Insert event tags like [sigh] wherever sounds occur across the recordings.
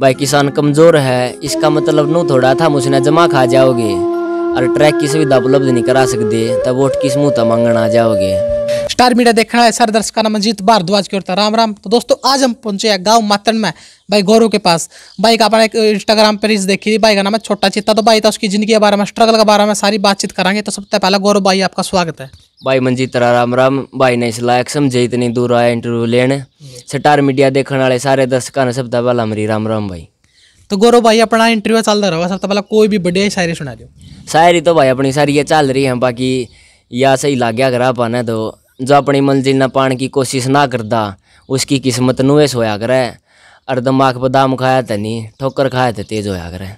भाई किसान कमज़ोर है इसका मतलब नू थोड़ा था मुझने जमा खा जाओगे और ट्रैक की सुविधा उपलब्ध नहीं करा सकते तब वोट किस मुँह तमंगन आ जाओगे स्टार मीडिया देख रहा है सारे दर्शक नाम अजीत भारद्वाज की ओर था राम राम तो दोस्तों आज हम पहुंचे हैं गांव मातन में भाई गौरव के पास भाई का अपना एक इंस्टाग्राम पर रील्स देखी भाई का नाम है छोटा चित्ता तो भाई था तो उसकी जिंदगी के बारे में स्ट्रगल के बारे में सारी बातचीत करेंगे तो सबसे पहला गौरव भाई आपका स्वागत है भाई मंजीत राम राम भाई ने इस लायक समझे इतनी दूर आया इंटरव्यू लेने स्टार मीडिया देखने वाले सारे दर्शकों ने सबसे पहला मेरी राम राम भाई तो गौरव भाई अपना इंटरव्यू चल रहा है सबसे पहला कोई भी बढ़िया शायरी सुना दो शायरी तो भाई अपनी सारी ये चल रही है बाकी या सही लग गया अगर आप आना तो जो अपनी मंजिल न पाने की कोशिश ना करता उसकी किस्मत नुएस होया करे और दिमाग बदाम खाया तो नहीं ठोकर खाया तो तेज होया करे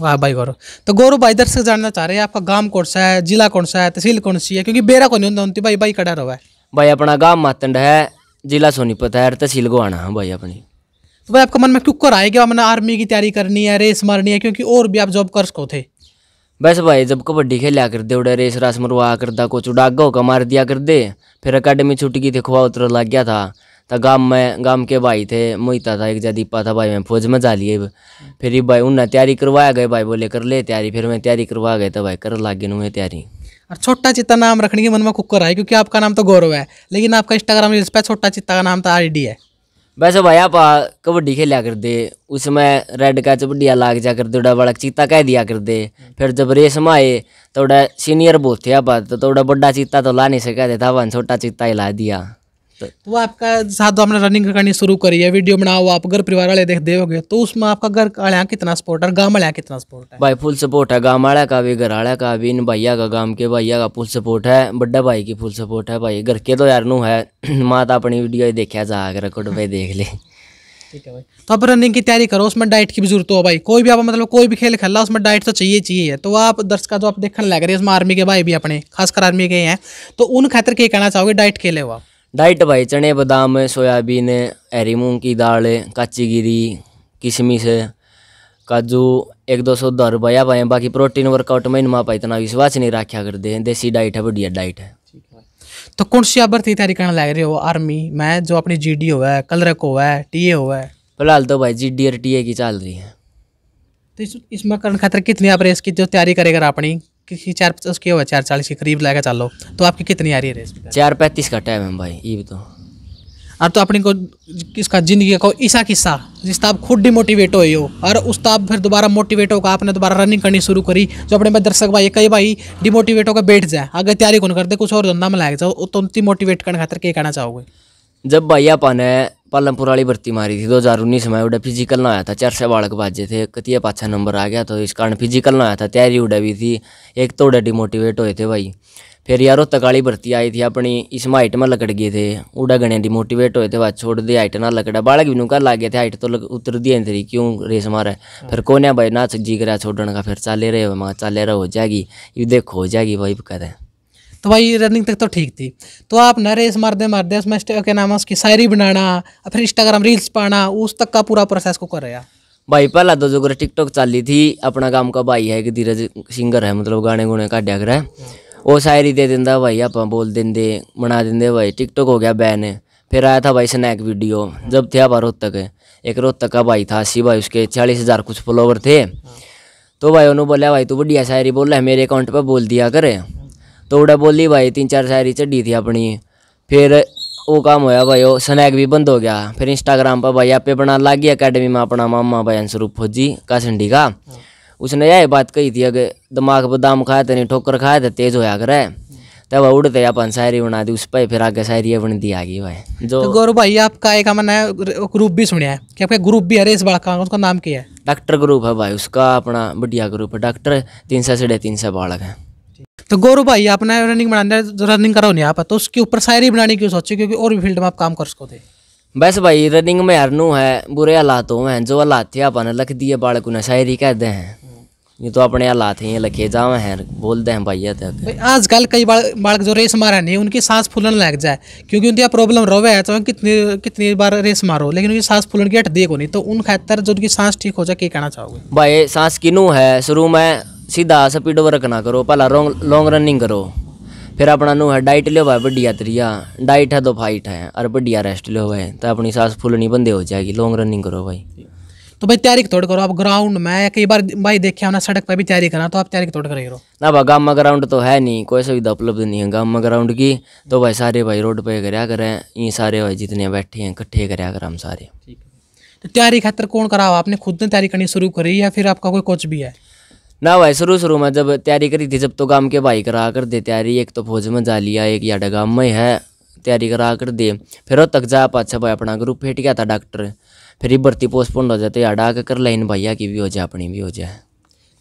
वाह भाई गौरव तो गौरव भाई दर्शक जानना चाह रहे हैं आपका गांव कौन सा है जिला कौन सा है तहसील कौन सी है क्योंकि बेरा को नहीं होता भाई भाई कड़ा रहा है भाई अपना गांव मातंड है जिला सोनीपत है तहसील गोहाना है भाई अपनी तो भाई आपका मन में क्यों कर आएगा मैंने आर्मी की तैयारी करनी है रेस मारनी है क्योंकि और भी आप जॉब कर सको थे बस भाई जब कबड्डी खेला कर दे उड़े रेस रास मरवा कर दा कुछ उड़ागो का मार दिया कर दे फिर अकेडमी छुट गई थी खुआ उतर लग गया था तो गाँव में गाँव के भाई थे मोहिता था एक जदीपा था भाई मैं फौज में जा लिए फिर भाई उन्हें तैयारी करवाया गए भाई बोले कर ले तैयारी फिर मैं तैयारी करवा गए तो भाई कर लग गए मैं तैयारी और छोटा चित्ता नाम रखने के मन में कुकर है क्योंकि आपका नाम तो गौरव है लेकिन आपका इंस्टाग्राम रील्स पर छोटा चित्ता का नाम तो आर है वैसे भाई आप कबड्डी खेलिया करते दे उसमें रेड का चबडिया लाग जा करते थोड़ा बड़ा चीता कह दिया करते फिर जब रेस में आए थोड़ा सीनियर बहुत थे आप तो थोड़ा बड़ा चीता तो ला नहीं सका था छोटा चीता ही ला दिया तो आपका साथ आपने रनिंग करनी शुरू करी है वीडियो बनाओ आप घर परिवार वाले देख दे होगे तो उसमें आपका घर वाले कितना सपोर्ट है गाँव वाले कितना सपोर्ट है भाई फुल सपोर्ट है गाँव वाले का भी घर वाले का भी इन भैया का गाँव के भैया का फुल सपोर्ट है बड्डा भाई की फुल सपोर्ट है भाई घर के तो यार नू है [clears throat] माता अपनी वीडियो देखा जा रिकॉर्ड भाई देख ले ठीक है भाई तो आप रनिंग की तैयारी करो उसमें डाइट की भी जरूरत हो भाई कोई भी आप मतलब कोई भी खेल खेल रहा उसमें डाइट तो चाहिए चाहिए तो आप दर्शक जो आप देखने लग रहे हैं इसमें आर्मी के भाई भी अपने खासकर आर्मी के हैं तो उन खातर के कहना चाहोगे डाइट खेले हो आप डाइट भाई चने बादाम सोयाबीन हरी मूंग की दाल काची गिरी किशमिश काजू एक दो सौ दर रुपया भाई बाकी प्रोटीन वर्कआउट में इनमें आप इतना विश्वास नहीं रखा करते हैं देसी डाइट है बढ़िया डाइट है तो कौन सी आप भर्ती तैयारी करने लग रहे हो आर्मी मैं जो अपनी जी डी हुआ है कलरक हुआ है टी ए हुआ है फिलहाल तो भाई जी डी और टी ए की चल रही है तो इसमें करने खातर कितनी आप रेस की जो तैयारी करेगा अपनी किसी चार पचास की होगा चार चालीस के करीब लगा चलो तो आपकी कितनी आ रही है रेस चार पैंतीस का टाइम है भाई ये भी तो और तो अपने को किसका जिंदगी को ईसा किस्सा जिस आप खुद डिमोटिवेट हो और उस आप फिर दोबारा मोटिवेट होगा आपने दोबारा रनिंग करनी शुरू करी जो अपने में दर्शक भाई कई भाई डिमोटिवेट होकर बैठ जाए अगर तैयारी कौन कर दे कुछ और धंधा में लाग जाओ तो मोटिवेट करने खातर क्या कहना चाहोगे जब भाई अपन पालमपुर वाली भर्ती मारी थी 2019 में उड़ा फिजिकल ना आया था चार सौ बालक बाजे थे कतिया पाछा नंबर आ गया तो इस कारण फिजिकल ना आया था तैयारी उड़ा भी थी एक तो उड़ा डिमोटिवेट होए थे भाई फिर यारो तक वाली भर्ती आई थी अपनी इसमें हाइट में लकड़ गए थे उड़ा गणे डिमोटिवेट होए थे भाई छोड़ दी हाइट ना लकड़ा बालक भी नुका लाग गए थे हाइट तो लग, उतर दिए थी क्यों रेस मारे फिर कौन है भाई ना जी करा छोड़ने का फिर चाले रहे चाले रहे हो जाएगी ये देखो हो जाएगी भाई कहते तो भाई रनिंग तक तो ठीक थी तो आप रेस मारते मारते उसमें क्या नाम है उसकी शायरी बनाना फिर इंस्टाग्राम रील्स पाना उस तक का पूरा प्रोसेस को कर रहा भाई पहला तो जो टिकटॉक चाली थी अपना काम का भाई है कि धीरज सिंगर है मतलब गाने गुने का कर है वो शायरी दे देता भाई आप बोल देंगे बना देंगे भाई टिकटॉक हो गया बैन फिर आया था भाई स्नैक वीडियो जब थे आप रोहतक एक रोहतक का भाई था अस्सी भाई उसके चालीस हज़ार कुछ फॉलोवर थे तो भाई उन्होंने बोला भाई तू बढ़िया शायरी बोल रहा है मेरे अकाउंट पर बोल दिया करे तो उड़े बोली भाई तीन चार शायरी चढ़ी थी अपनी फिर वो काम होया भाई वो स्नैक भी बंद हो गया फिर इंस्टाग्राम पर भाई आपे बना गया अकेडमी में अपना मामा भाई स्वरूप फौजी का संडी का उसने यह बात कही थी अगर दिमाग पर दाम खाया तो नहीं ठोकर खाया तो तेज होया करे तब उड़ते अपन शायरी बना दी उस पर फिर आगे शायरी बन दी आ गई भाई जो तो गौरव भाई आपका एक मैंने ग्रुप भी सुनिया है कि आपका ग्रुप भी है इस बाढ़ उसका नाम क्या है डॉक्टर ग्रुप है भाई उसका अपना बढ़िया ग्रुप है डॉक्टर तीन सौ साढ़े तीन सौ बालक है तो गौरव भाई आपने रनिंग बनाने रनिंग करो नहीं आप तो उसके ऊपर शायरी बनाने क्यों सोचे क्योंकि और भी फील्ड में आप काम कर सको थे बस भाई रनिंग में हरनू है बुरे हालात हो हैं जो हालात थे आप लख दिए बालक ने शायरी कह दे हैं ये तो अपने हालात हैं ये लखे जावे हैं बोलते हैं भाई तक तो आजकल कई बालक जो रेस मारा नहीं उनकी सांस फूलन लग जाए क्योंकि उनकी प्रॉब्लम रोवे है तो कितनी कितनी बार रेस मारो लेकिन उनकी सांस फूलन की हट देखो नहीं तो उन खातर जो उनकी सांस ठीक हो जाए क्या कहना चाहोगे भाई सांस किनू है शुरू में सीधा स्पीड वर्क ना करो पहला लॉन्ग लॉन्ग रनिंग करो फिर अपना नु है डाइट लियो भाई बढ़िया तरिया डाइट है तो फाइट है और बढ़िया रेस्ट लियो भाई तो अपनी सांस नहीं बंदे हो जाएगी लॉन्ग रनिंग करो भाई तो भाई तैयारी थोड़ी करो आप ग्राउंड में कई बार भाई देखे हमने सड़क पर भी तैयारी करना तो आप तैयारी थोड़ी करो ना भाई गाँव ग्राउंड तो है नहीं कोई सुविधा उपलब्ध नहीं है गाँव ग्राउंड की तो भाई सारे भाई रोड पे कराया करें ये सारे भाई जितने बैठे हैं इकट्ठे कराया कर हम सारे तो तैयारी खातर कौन करा आपने खुद ने तैयारी करनी शुरू करी या फिर आपका कोई कोच भी है ना भाई शुरू शुरू में जब तैयारी करी थी जब तो गाम के भाई करा कर दे तैयारी एक तो फौज में जा लिया एक याडा गाम में है तैयारी करा कर दे फिर तक जा पाछा भाई अपना ग्रुप फेंट गया था डॉक्टर फिर भर्ती पोस्टपोन हो जाए तो याडा आकर लाइन भैया की भी हो जाए अपनी भी हो जाए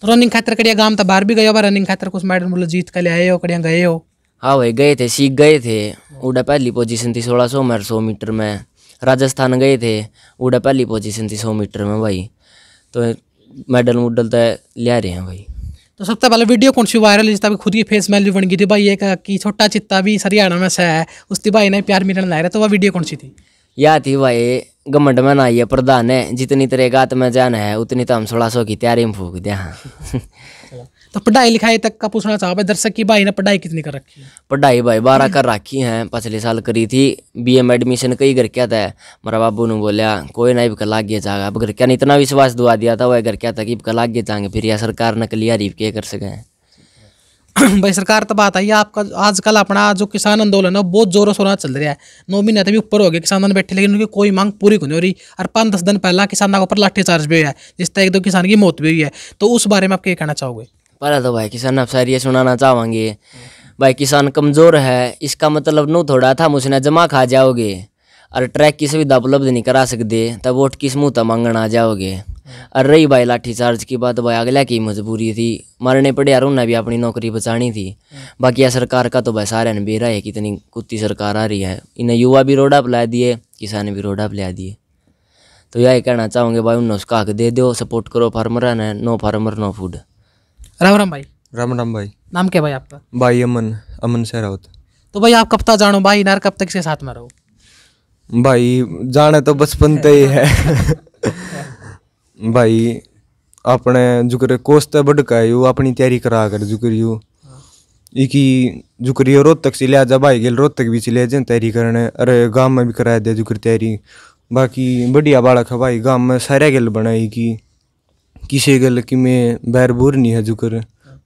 तो रनिंग खातर कड़िया गांव तो बाहर भी गए रनिंग खातर कुछ मैडम बोलो जीत कर ले आए हो कड़िया गए हो हाँ भाई गए थे सीख गए थे उड़ा पहली पोजिशन थी सोलह सौ मीटर सौ मीटर में राजस्थान गए थे उड़ा पहली पोजिशन थी सौ मीटर में भाई तो मेडल मुडल तो लिया रहे हैं भाई तो सबसे पहले वीडियो कौन सी वायरल जिस खुद की फेस वैल्यू बन गई थी भाई एक कि छोटा चित्ता भी हरियाणा में से है भाई ने प्यार मिलन लाया तो वह वीडियो कौन सी थी या थी भाई गमंड में नाइए प्रधान है जितनी तरह गात में जाना है उतनी तो हम सोलह सौ की तैयारी में फूक दिया तो पढ़ाई लिखाई तक का पूछना चाहो दर्शक की भाई ने पढ़ाई कितनी कर रखी है पढ़ाई भाई बारह कर रखी है पिछले साल करी थी बी एम एडमिशन कई घर क्या था मेरा बाबू ने बोलिया कोई ना इबका लागे जाएगा अब घर क्या ने इतना विश्वास दुआ दिया था वह घर क्या था कि इबका लागे जाएंगे फिर यह सरकार ने कलिया रीफ के कर सके [clears throat] भाई सरकार तो बात आई आपका आजकल अपना जो किसान आंदोलन है बहुत जोरों शोरों चल रहा है नौ महीने तभी ऊपर हो गए किसान बैठे लेकिन उनकी कोई मांग पूरी नहीं हो रही और पाँच दस दिन पहला किसानों के ऊपर लाठीचार्ज भी हुआ है जिस तरह एक दो किसान की मौत भी हुई है तो उस बारे में आप क्या कहना चाहोगे पहले तो भाई किसान आप ये सुनाना चाहेंगे भाई किसान कमज़ोर है इसका मतलब नो थोड़ा था मुझने जमा खा जाओगे और ट्रैक की सुविधा उपलब्ध नहीं करा सकते तब वोट किस मुँह तक मांगन आ जाओगे और रही भाई लाठी चार्ज की बात भाई अगले की मजबूरी थी मरने पड़े यार उन्हें भी अपनी नौकरी बचानी थी बाकी यह सरकार का तो भाई सारे ने बेरा है कितनी कुत्ती सरकार आ रही है इन्हें युवा भी रोडा पिला दिए किसान भी रोडा पिला दिए तो यही कहना चाहूँगे भाई उन्हें उसका हक दे दो सपोर्ट करो फार्मर ने no farmer no food Ram Ram भाई राम राम भाई नाम क्या भाई आपका भाई अमन अमन से रहो तो भाई आप कब तक जानो भाई नार कब तक इसके साथ में रहो भाई जाने तो बचपन ते ही है भाई अपने जुकर कोस तो बड़का है यू अपनी तैयारी करा कर जुकर यू इकी जुकर यो रोहतक से लिया जा भाई गेल रोहतक भी से ले जाए तैयारी करने अरे गांव में भी कराया दे जुकर तैयारी बाकी बढ़िया बाड़क है भाई गांव में सारे गेल बनाई की किसी गल की मैं बैर बूर नहीं है जुकर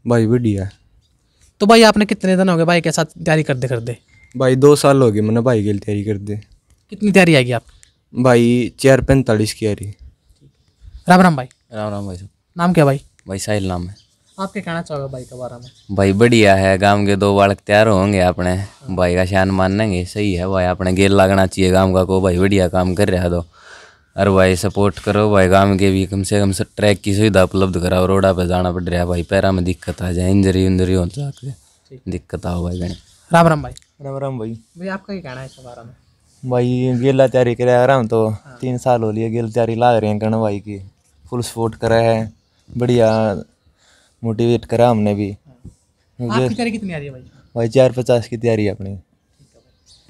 भाई बढ़िया तो भाई आपने कितने दिन हो गए भाई के साथ तैयारी करते करते भाई दो साल हो गए मैंने भाई के लिए तैयारी कर दे कितनी तैयारी आएगी आप भाई चार पैंतालीस की आ रही राम राम भाई राम राम भाई नाम क्या भाई भाई साहिल नाम है आप क्या कहना चाहोगे भाई के बारे में भाई बढ़िया है गांव के दो बालक तैयार होंगे अपने भाई का शान मानेंगे सही है भाई अपने गेल लगना चाहिए गांव का को भाई बढ़िया काम कर रहा है दो तो। अरे भाई सपोर्ट करो भाई गांव के भी कम से कम से ट्रैक की सुविधा उपलब्ध कराओ रोडा पे जाना पड़ रहा भाई पैरा में दिक्कत आ जाए इंजरी उंजरी हो तो जाकर दिक्कत आओ भाई गणी राम राम भाई राम राम भाई भाई आपका क्या कहना है इस बारे में भाई गेला तैयारी करा रहा हूँ तो हाँ। तीन साल हो लिए गेल तैयारी ला रहे हैं गण भाई की फुल सपोर्ट करा है बढ़िया मोटिवेट करा हमने भी हाँ। भाई चार पचास की तैयारी है अपनी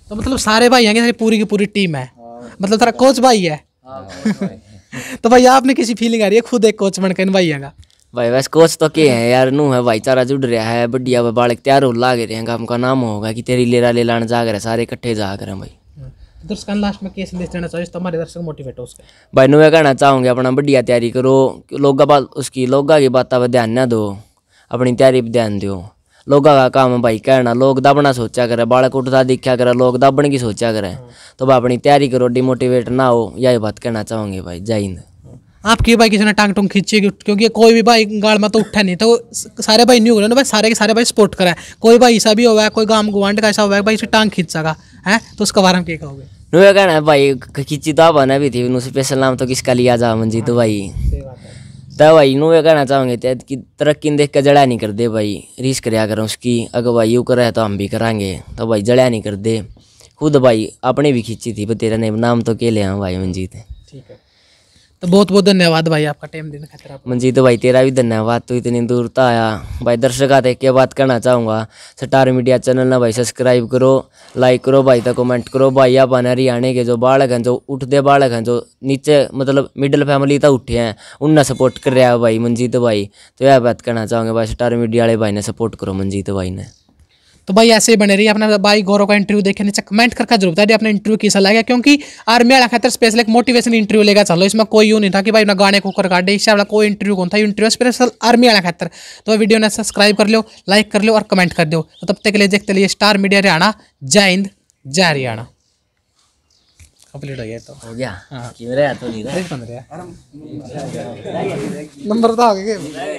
तो मतलब सारे भाई हैं पूरी की पूरी टीम है हाँ। मतलब तेरा कोच भाई है हाँ, हाँ। तो भाई आपने किसी फीलिंग आ रही है खुद एक कोच बनकर भाई आगा भाई वैसे कोच तो के है यार नू है भाई चारा जुड़ रहा है बुढ़िया बालक त्यार ला गए रहे हैं का नाम होगा कि तेरी लेरा ले लाने जा कर सारे इकट्ठे जा कर भाई हम्म। दर्शकों लास्ट में क्या संदेश देना चाहिए तुम्हारे दर्शक मोटिवेट हो उसके भाई नुए कहना चाहूँगी अपना बढ़िया तैयारी करो लोग उसकी लोगा की बात पर ध्यान ना दो अपनी तैयारी पर ध्यान दो लोगों का काम भाई कहना लोग दबना सोचा करे बाल कुटता दिखा करे लोग दबन की सोचा करे हाँ। तो भाई अपनी तैयारी करो डिमोटिवेट ना हो यही बात कहना चाहोगे भाई जय हिंद आपकी भाई किसी ने टांग टूंग खींची क्योंकि कोई भी भाई गाड़ में तो उठा नहीं तो सारे भाई न्यू ना भाई सारे के सारे भाई सपोर्ट करा कोई भाई ऐसा भी हुआ है कोई गांव गुआंड का ऐसा हुआ है भाई इसे टांग खींच सका है तो उसके बारे में क्या कहोगे नुए कहना भाई खींची तो आप भी थी उसे स्पेशल नाम तो किसका लिया जा मंजीत हाँ। भाई दवाई नु कहना चाहेंगे ते कि तरक्की देख के जड़ा नहीं कर दे भाई रीस कराया करो उसकी अगर भाई यू करे तो हम भी करांगे तो भाई जड़ा नहीं कर दे खुद भाई अपने भी खींची थी पर तेरा ने नाम तो के ले हाँ भाई मंजीत ठीक है तो बहुत बहुत धन्यवाद भाई आपका टाइम देने खातिर आप भाई तेरा भी धन्यवाद तू इतनी दूर तो आया भाई दर्शक आते क्या बात करना चाहूँगा स्टार मीडिया चैनल ना भाई सब्सक्राइब करो लाइक करो भाई तो कमेंट करो भाई आप हरियाणा के जो बालक हैं जो उठते बालक हैं जो नीचे मतलब मिडिल फैमिली तो उठे हैं उनने सपोर्ट कर रहा है भाई मनजीत भाई तो यह बात करना चाहूँगा भाई स्टार मीडिया वाले भाई ने सपोर्ट करो मनजीत भाई ने तो भाई ऐसे ही बने रही अपना भाई गौरव का इंटरव्यू देखे नीचे कमेंट करके जरूर बता दिया अपना इंटरव्यू किसा लगा क्योंकि आर्मी वाला खातर स्पेशल एक मोटिवेशन इंटरव्यू लेगा चलो इसमें कोई यू नहीं था कि भाई अपना गाने को कर काटे इससे वाला कोई इंटरव्यू कौन था इंटरव्यू स्पेशल आर्मी वाला खातर तो वीडियो ने सब्सक्राइब कर लो लाइक कर लो और कमेंट कर दो तो तब तक के लिए देखते लिए स्टार मीडिया हरियाणा जय हिंद जय हरियाणा कंप्लीट हो गया तो हो गया हाँ। तो नहीं रहा नंबर तो आ गया